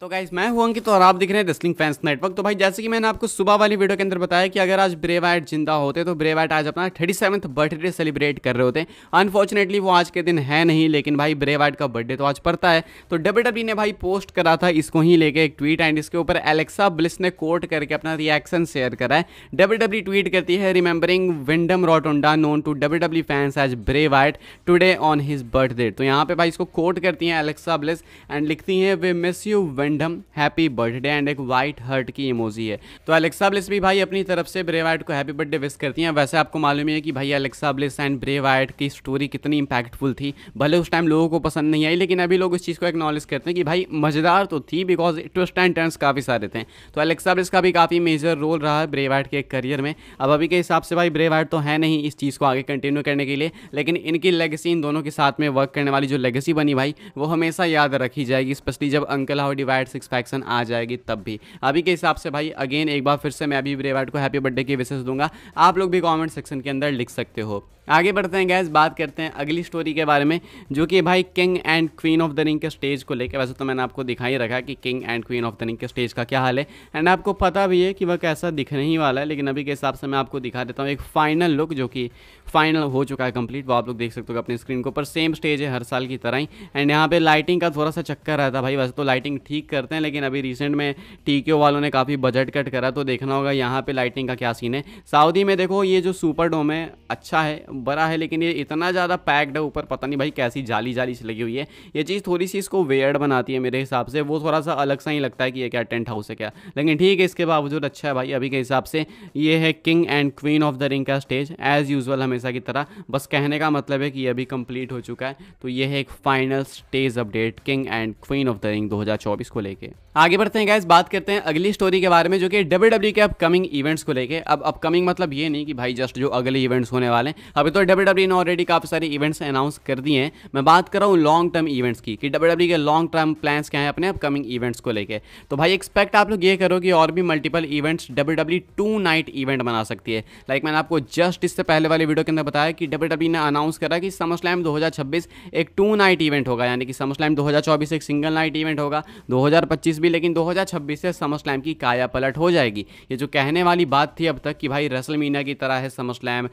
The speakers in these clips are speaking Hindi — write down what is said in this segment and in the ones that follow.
तो गाइज मैं हुआ अंकित तो और आप दिख रहे हैं रेसलिंग फैंस नेटवर्क तो भाई जैसे कि मैंने आपको सुबह वाली वीडियो के अंदर बताया कि अगर आज ब्रेवाइट जिंदा होते तो ब्रेवाइट आज अपना थर्टी सेवन्थ बर्थडे सेलिब्रेट कर रहे होते अनफॉर्चुनेटली वो आज के दिन है नहीं लेकिन भाई ब्रेवाइट का बर्थडे तो आज पड़ता है तो डब्ल्यू e ने भाई पोस्ट करा था इसको ही लेकर एक ट्वीट एंड इसके ऊपर एलेक्सा ब्लिस ने कोट करके अपना रिएक्शन शेयर करा है डब्ल्यू ट्वीट e करती है remembering Windham Rotunda known to W fans as Bray Wyatt today on his birthday तो यहाँ पे भाई इसको कोट करती हैं एलेक्सा ब्लिस एंड लिखती हैं we miss you random happy birthday and एक वाइट हर्ट की इमोजी है तो एलेक्सा ब्लिस भी भाई अपनी तरफ से ब्रे वाइट को हैप्पी बर्थडे विश करती हैं वैसे आपको मालूम है कि भाई Alexa Bliss and Bray Wyatt की स्टोरी कितनी इंपैक्टफुल थी भले उस टाइम लोगों को पसंद नहीं आई लेकिन अभी लोग इस चीज़ को एक्नॉलेज करते हैं कि भाई मज़ेदार तो थी बिकॉज ट्विस्ट एंड टर्न्स काफ़ी सारे थे तो एलेक्सा ब्लिस का भी काफ़ी मेजर रोल रहा है ब्रे वाइट के करियर में अब अभी के हिसाब से भाई ब्रे वाइट तो है नहीं इस चीज़ को आगे कंटिन्यू करने के लिए लेकिन इनकी लेगेसी इन दोनों के साथ में वर्क करने वाली जो लेगेसी बनी भाई वो हमेशा याद रखी जाएगी स्पेशली जब uncle how divide Wyatt six faction आ जाएगी तब भी अभी के हिसाब से भाई अगेन एक बार फिर से मैं अभी ब्रे वाइट को हैप्पी बर्थडे की विशेष दूंगा आप लोग भी कॉमेंट सेक्शन के अंदर लिख सकते हो आगे बढ़ते हैं गैस बात करते हैं अगली स्टोरी के बारे में जो कि भाई king and queen of the ring के स्टेज को लेकर वैसे तो मैंने आपको दिखाई रखा कि king and queen of the ring के स्टेज का क्या हाल है एंड आपको पता भी है कि वह कैसा दिखने ही वाला है लेकिन अभी के हिसाब से मैं आपको दिखा देता हूँ एक फाइनल लुक जो कि फाइनल हो चुका है कंप्लीट वो आप लोग देख सकते हो अपने स्क्रीन के ऊपर सेम स्टेज है हर साल की तरह ही एंड यहाँ पे लाइटिंग का थोड़ा सा चक्कर रहता है भाई वैसे तो लाइटिंग ठीक करते हैं लेकिन अभी रिसेंट में टी वालों ने काफ़ी बजट कट करा तो देखना होगा यहाँ पर लाइटिंग का क्या सीन है सऊदी में देखो ये जो सुपर डोम है अच्छा है बड़ा है लेकिन ये इतना ज़्यादा पैक्ड है ऊपर पता नहीं भाई कैसी जाली जाली से लगी हुई है ये चीज़ थोड़ी सी इसको वेयर्ड बनाती है मेरे हिसाब से वो थोड़ा सा अलग सा ही लगता है कि ये क्या टेंट हाउस है क्या लेकिन ठीक है इसके बावजूद अच्छा है भाई अभी के हिसाब से ये है king and queen of the ring का स्टेज एज़ यूजल हमेशा की तरह बस कहने का मतलब है कि ये अभी कंप्लीट हो चुका है तो ये है एक final stage update king and queen of the ring दो को को लेके आगे बढ़ते हैं गैस बात करते हैं अगली स्टोरी के बारे में जो कि डब्ल्यू डब्ल्यू e के अपकमिंग इवेंट्स को लेके अब अपकमिंग मतलब ये नहीं कि भाई जस्ट जो अगले इवेंट्स होने वाले हैं अभी तो डब्ल्यू डब्ल्यू e ने ऑलरेडी काफ़ी सारे इवेंट्स अनाउंस कर दिए हैं मैं बात कर रहा हूँ लॉन्ग टर्म इवेंट्स की कि डब्ल्यू डब्ल्यू e के लॉन्ग टर्म प्लान क्या है अपने अपकमिंग इवेंट्स को लेकर तो भाई एक्सपेक्ट आप लोग ये करो कि और भी multiple events W W two night event बना सकती है लाइक मैंने आपको जस्ट इससे पहले वाली वीडियो के अंदर बताया कि डब्ल्यू डब्ल्यू ने अनाउंस करा कि समर स्लैम दो एक टू नाइट इवेंट होगा यानी कि समर स्लैम दो एक सिंगल नाइट इवेंट होगा दो 2025 भी लेकिन 2026 से समर स्लैम की काया पलट हो जाएगी ये जो कहने वाली बात थी अब तक कि भाई रसल मीना की तरह है समर स्लैम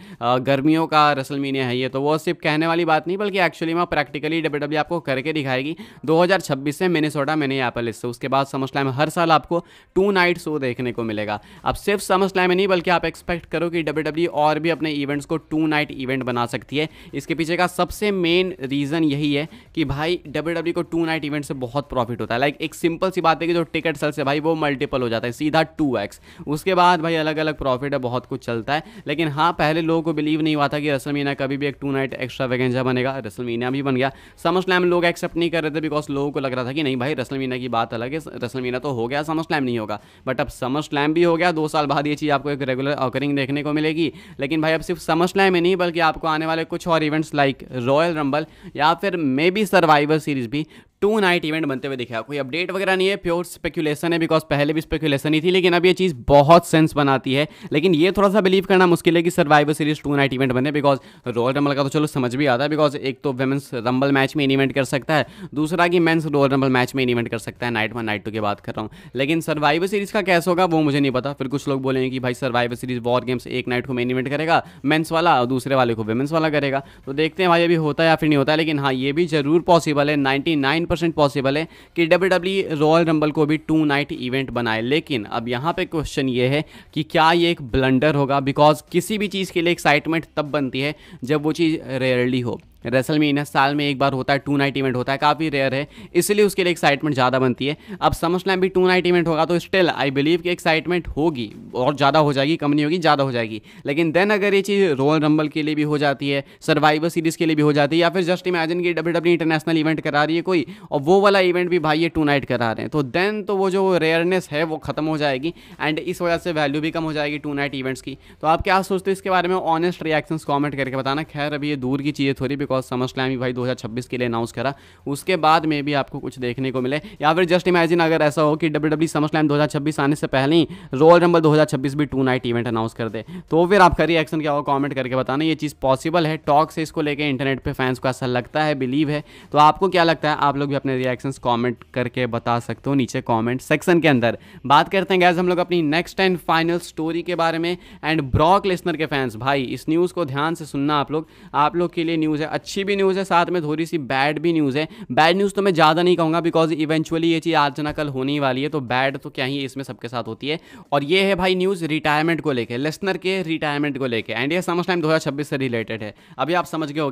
गर्मियों का रसल मीना है ये तो वो सिर्फ कहने वाली बात नहीं बल्कि एक्चुअली में प्रैक्टिकली डब्ल्यू आपको करके दिखाएगी 2026 से मिनेसोटा में नहीं एपल इससे उसके बाद समर स्लैम हर साल आपको टू नाइट शो देखने को मिलेगा अब सिर्फ समर स्लैम नहीं बल्कि आप एक्सपेक्ट करो कि डब्ल्यू e और भी अपने इवेंट्स को टू नाइट इवेंट बना सकती है इसके पीछे का सबसे मेन रीज़न यही है कि भाई डब्ल्यू e को टू नाइट इवेंट से बहुत प्रॉफिट होता है लाइक एक सिंपल सी बात है कि जो टिकट सेल्स है भाई वो मल्टीपल हो जाता है सीधा टू एक्स उसके बाद भाई अलग अलग प्रॉफिट है बहुत कुछ चलता है लेकिन हाँ पहले लोगों को बिलीव नहीं हुआ था कि रसल मीना कभी भी एक टू नाइट एक्स्ट्रा वैकेंजा बनेगा रसल मीना भी बन गया समझ स्लैम लोग एक्सेप्ट नहीं कर रहे थे बिकॉज लोगों को लग रहा था कि नहीं भाई रसल मीना की बात अलग है रसल मीना तो हो गया समझ स्लैम नहीं होगा बट अब समझ स्लैम भी हो गया दो साल बाद ये चीज़ आपको एक रेगुलर ऑकरिंग देखने को मिलेगी लेकिन भाई अब सिर्फ समझ स्लैम ही नहीं बल्कि आपको आने वाले कुछ और इवेंट्स लाइक रॉयल रंबल या फिर मे बी सर्वाइवर सीरीज भी टू नाइट इवेंट बनते हुए दिखा कोई अपडेट वगैरह नहीं है प्योर स्पेकुलेशन है बिकॉज पहले भी स्पेकुलेशन ही थी लेकिन अब ये चीज़ बहुत सेंस बनाती है लेकिन ये थोड़ा सा बिलीव करना मुश्किल है कि Survivor Series two night event बने बिकॉज रोल रंबल का तो चलो समझ भी आता है बिकॉज एक तो वेमेंस रंबल मैच में इन इवेंट कर सकता है दूसरा कि मेन्स रोल रंबल मैच में इनिवेंट इवेंट कर सकता है नाइट वन नाइट टू की बात कर रहा हूँ लेकिन सर्वाइवर सीरीज का कैसे होगा वो मुझे नहीं पता फिर कुछ लोग बोलेंगे कि भाई सर्वाइवर सीरीज वॉर गेम्स एक नाइट को मेन इवेंट करेगा मेन्स वाला और दूसरे वाले को वेमेंस वाला करेगा तो देखते हैं भाई अभी होता है या फिर नहीं होता है लेकिन हाँ ये भी जरूर पॉसिबल है ninety nine nine percent possible है कि डब्ल्यू डब्ल्यू रॉयल रंबल को भी टू नाइट इवेंट बनाए लेकिन अब यहाँ पे क्वेश्चन ये है कि क्या ये एक ब्लंडर होगा बिकॉज किसी भी चीज़ के लिए एक्साइटमेंट तब बनती है जब वो चीज़ रेयरली हो रेसल इन्हें साल में एक बार होता है टू नाइट इवेंट होता है काफ़ी रेयर है इसलिए उसके लिए एक्साइटमेंट ज़्यादा बनती है अब समझ लें भी टू नाइट इवेंट होगा तो स्टिल आई बिलीव कि एक्साइटमेंट होगी और ज़्यादा हो जाएगी कम नहीं होगी ज़्यादा हो जाएगी लेकिन देन अगर ये चीज़ रोल रंबल के लिए भी हो जाती है सर्वाइवर सीरीज़ के लिए भी हो जाती है या फिर जस्ट इमेजिन की डब्ल्यू डब्ल्यू इंटरनेशनल इवेंट करा रही है कोई और वो वाला इवेंट भी भाई ये टू नाइट करा रहे हैं तो देन तो वो जो रेयरनेस है वो ख़त्म हो जाएगी एंड इस वजह से वैल्यू भी कम हो जाएगी टू नाइट इवेंट्स की तो आप क्या सोचते हो इसके बारे में ऑनेस्ट रिएक्शंस कमेंट करके बताना खैर अभी ये दूर की चीज़ें थोड़ी बिकॉज ऑफकोर्स समझ क्लाइमी भाई 2026 के लिए अनाउंस करा उसके बाद में भी आपको कुछ देखने को मिले या फिर जस्ट इमेजिन अगर ऐसा हो कि डब्ल्यू डब्ल्यू समझ क्लाइम दो आने से पहले ही रोल रंबल दो भी टू नाइट इवेंट अनाउंस कर दे तो फिर आपका रिएक्शन क्या होगा कॉमेंट करके बताना ये चीज़ पॉसिबल है टॉक से इसको लेकर इंटरनेट पर फैंस को ऐसा लगता है बिलीव है तो आपको क्या लगता है आप लोग भी अपने रिएक्शन कॉमेंट करके बता सकते हो नीचे कॉमेंट सेक्शन के अंदर बात करते हैं गैस हम लोग अपनी नेक्स्ट एंड फाइनल स्टोरी के बारे में एंड ब्रॉक लिस्नर के फैंस भाई इस न्यूज़ को ध्यान से सुनना आप लोग आप लोग के लिए न्यूज़ है अच्छी भी न्यूज़ है साथ में थोड़ी सी बैड भी न्यूज़ है बैड न्यूज़ तो मैं ज़्यादा नहीं कहूँगा बिकॉज इवेंचुअली ये चीज़ आज ना कल होने ही वाली है तो बैड तो क्या ही इसमें सबके साथ होती है और ये है भाई न्यूज़ रिटायरमेंट को लेकर लेसनर के रिटायरमेंट को लेकर एंड ये समझ टाइम दो से रिलेटेड है अभी आप समझ गए हो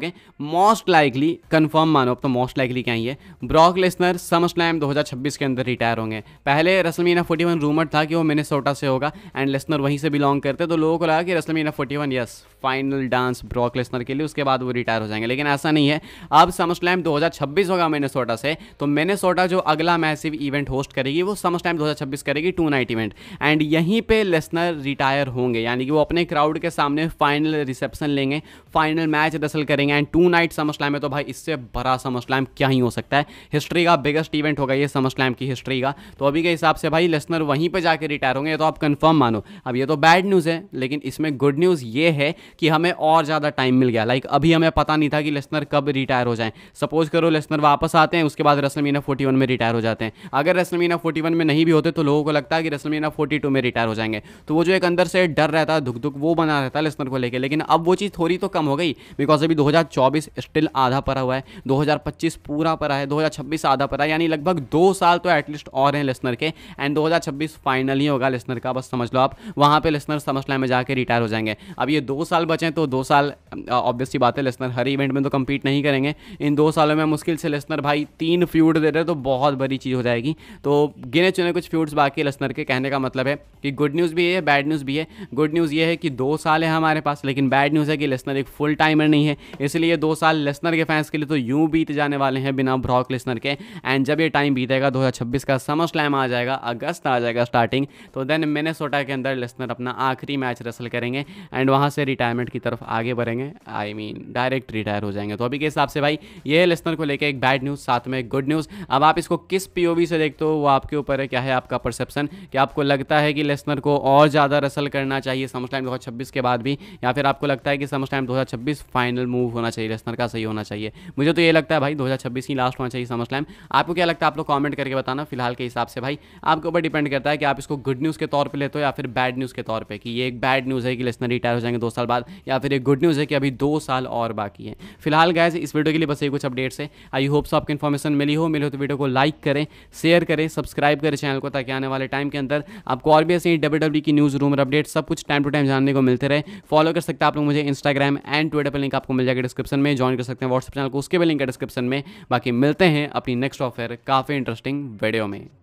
मोस्ट लाइकली कन्फर्म मानो अब तो मोस्ट लाइकली क्या ही है ब्रॉक लेसनर समझ टाइम दो के अंदर रिटायर होंगे पहले रसलमीना फोर्टी वन रूमर था कि वो मिनेसोटा से होगा एंड लेसनर वहीं से बिलोंग करते तो लोगों को लगा कि WrestleMania forty one yes final dance Brock Lesnar के लिए उसके बाद वो रिटायर हो जाएंगे लेकिन ऐसा नहीं है अब समर स्लैम दो होगा मैनेसोटा से तो मैनेसोटा जो अगला मैसिव इवेंट होस्ट करेगी वो समर स्लैम दो करेगी टू नाइट इवेंट एंड यहीं पर लेसनर रिटायर होंगे यानी कि वो अपने क्राउड के सामने फाइनल रिसेप्शन लेंगे फाइनल मैच रसल करेंगे and two night SummerSlam है तो भाई इससे बड़ा समर स्लैम क्या ही हो सकता है हिस्ट्री का बिगेस्ट इवेंट होगा ये समर स्लैम की हिस्ट्री का तो अभी के हिसाब से भाई लेसनर वहीं पर जाकर रिटायर होंगे तो आप कन्फर्म मानो अब ये तो बैड न्यूज़ है लेकिन इसमें गुड न्यूज़ ये है कि हमें और ज़्यादा टाइम मिल गया लाइक अभी हमें पता नहीं था कि लेसनर कब रिटायर हो जाएं सपोज करो लेसनर वापस आते हैं उसके बाद रसलमीना 41 में रिटायर हो जाते हैं अगर रसलमीना 41 में नहीं भी होते तो लोगों को लगता है कि रसलमीना 42 में रिटायर हो जाएंगे तो वो जो एक अंदर से डर रहता है दुख दुख वो बना रहता है लेसनर को लेकर लेकिन अब वो चीज़ थोड़ी तो कम हो गई बिकॉज अभी दो स्टिल आधा पर हुआ है दो पूरा पर है दो आधा पर है यानी लगभग दो साल तो एटलीस्ट और हैं लेसनर के एंड दो फाइनल ही होगा लेसनर का बस समझ लो आप वहाँ पर लेसनर समझ में जाकर रिटायर हो जाएंगे अब ये दो साल बचे तो दो साल ऑब्वियसली बात है लेसनर हर इवेंट टूर्नामेंट में तो कम्पीट नहीं करेंगे इन दो सालों में मुश्किल से लेसनर भाई तीन फ्यूड दे रहे तो बहुत बड़ी चीज़ हो जाएगी तो गिने चुने कुछ फ्यूड्स बाकी लेसनर के कहने का मतलब है कि गुड न्यूज़ भी है बैड न्यूज़ भी है गुड न्यूज़ ये है कि दो साल है हमारे पास लेकिन बैड न्यूज़ है कि लेसनर एक फुल टाइमर नहीं है इसलिए दो साल लेसनर के फैंस के लिए तो यूँ बीत जाने वाले हैं बिना ब्रॉक लेसनर के एंड जब ये टाइम बीतेगा दो का समर स्लैम आ जाएगा अगस्त आ जाएगा स्टार्टिंग तो देन मिनेसोटा के अंदर लेसनर अपना आखिरी मैच रसल करेंगे एंड वहाँ से रिटायरमेंट की तरफ आगे बढ़ेंगे आई मीन डायरेक्ट रिटायर हो जाएंगे तो अभी के हिसाब से भाई ये लिस्नर को लेकर एक बैड न्यूज़ साथ में गुड न्यूज़ अब आप इसको किस पी से देखते हो वो आपके ऊपर है क्या है आपका परसेप्शन कि आपको लगता है कि लेसनर को और ज़्यादा रसल करना चाहिए समझ टाइम दो के बाद भी या फिर आपको लगता है कि समझ टाइम दो फाइनल मूव होना चाहिए लेसनर का सही होना चाहिए मुझे तो ये लगता है भाई दो ही लास्ट होना चाहिए समझ टाइम आपको क्या लगता है आप लोग कॉमेंट करके बताना फिलहाल के हिसाब से भाई आपके ऊपर डिपेंड करता है कि आप इसको गुड न्यूज़ के तौर पर लेते हो या फिर बैड न्यूज़ के तौर पर कि ये एक बैड न्यूज़ है कि लेसनर रिटायर हो जाएंगे दो साल बाद या फिर एक गुड न्यूज़ है कि अभी दो साल और बाकी है फिलहाल गैस इस वीडियो के लिए बस ये कुछ अपडेट्स है आई होप्स आपको इन्फॉर्मेशन मिली हो मिले हो तो वीडियो को लाइक करें शेयर करें सब्सक्राइब करें चैनल को ताकि आने वाले टाइम के अंदर आपको और भी ऐसे ही डब्ल्यू e की न्यूज़ रूम अपडेट सब कुछ टाइम टू टाइम जानने को मिलते रहे फॉलो कर सकते हैं आप लोग मुझे इंस्टाग्राम एंड ट्विटर पर लिंक आपको मिल जाएगा डिस्क्रिप्शन में ज्वाइन कर सकते हैं व्हाट्सअप चैनल को उसके भी लिंक है डिस्क्रिप्शन में बाकी मिलते हैं अपनी नेक्स्ट ऑफर काफ़ी इंटरेस्टिंग वीडियो में